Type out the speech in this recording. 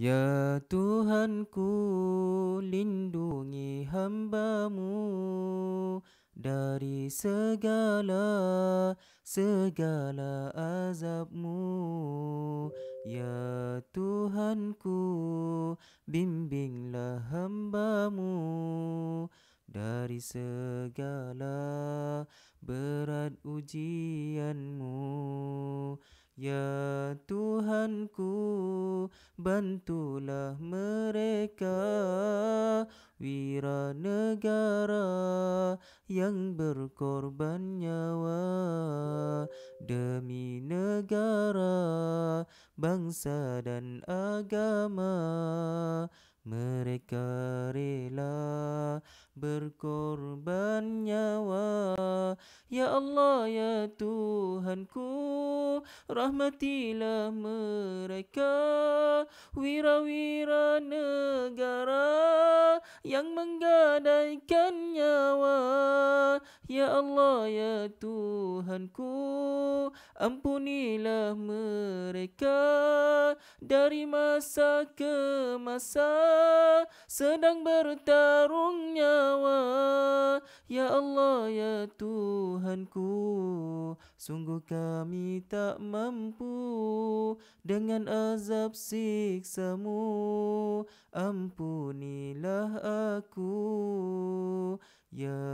Ya Tuhanku lindungi hambamu dari segala segala azabmu Ya Tuhanku bimbinglah hambamu dari segala berat ujianmu Ya Tuhanku, bantulah mereka Wira negara yang berkorban nyawa Demi negara, bangsa dan agama Mereka rela berkorban nyawa Ya Allah ya Tuhanku rahmatilah mereka wira-wira negara yang menggadaikan nyawa Ya Allah ya Tuhanku Tuhanku Ampunilah mereka Dari masa ke masa Sedang bertarung nyawa Ya Allah ya Tuhanku Sungguh kami tak mampu Dengan azab siksamu Ampunilah aku Ya